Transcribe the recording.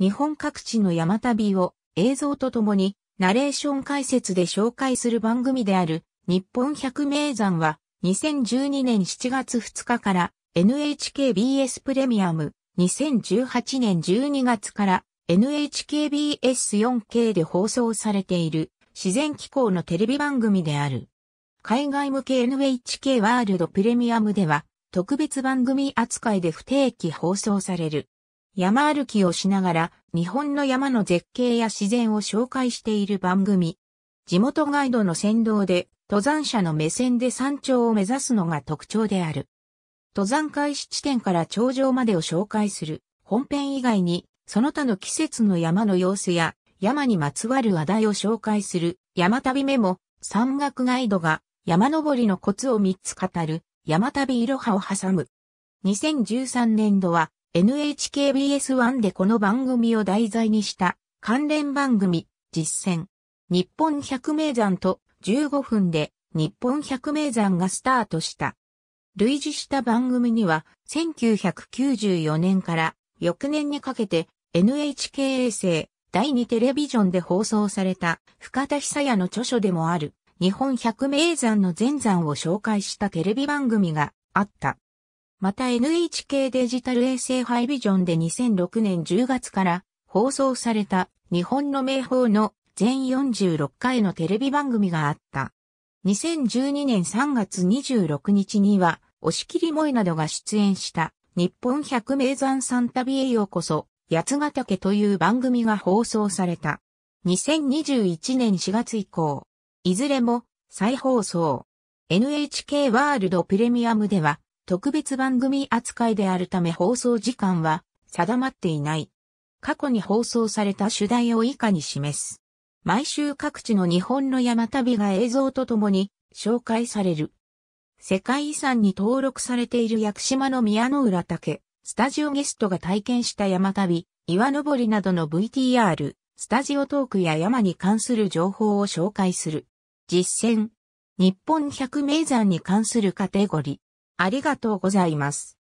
日本各地の山旅を映像とともにナレーション解説で紹介する番組である日本百名山は2012年7月2日から NHKBS プレミアム2018年12月から NHKBS4K で放送されている自然気候のテレビ番組である。海外向け NHK ワールドプレミアムでは特別番組扱いで不定期放送される。山歩きをしながら日本の山の絶景や自然を紹介している番組。地元ガイドの先導で登山者の目線で山頂を目指すのが特徴である。登山開始地点から頂上までを紹介する本編以外にその他の季節の山の様子や山にまつわる話題を紹介する山旅メモ山岳ガイドが山登りのコツを3つ語る山旅いろはを挟む。2013年度は NHKBS1 でこの番組を題材にした関連番組、実践。日本百名山と15分で日本百名山がスタートした。類似した番組には1994年から翌年にかけて NHK 衛星第2テレビジョンで放送された深田久也の著書でもある日本百名山の全山を紹介したテレビ番組があった。また NHK デジタル衛星ハイビジョンで2006年10月から放送された日本の名宝の全46回のテレビ番組があった。2012年3月26日には、押切萌えなどが出演した日本百名山山旅へようこそ、八ヶ岳という番組が放送された。2021年4月以降、いずれも再放送。NHK ワールドプレミアムでは特別番組扱いであるため放送時間は定まっていない。過去に放送された主題を以下に示す。毎週各地の日本の山旅が映像とともに紹介される。世界遺産に登録されている屋久島の宮の浦岳、スタジオゲストが体験した山旅、岩登りなどの VTR、スタジオトークや山に関する情報を紹介する。実践。日本百名山に関するカテゴリー。ありがとうございます。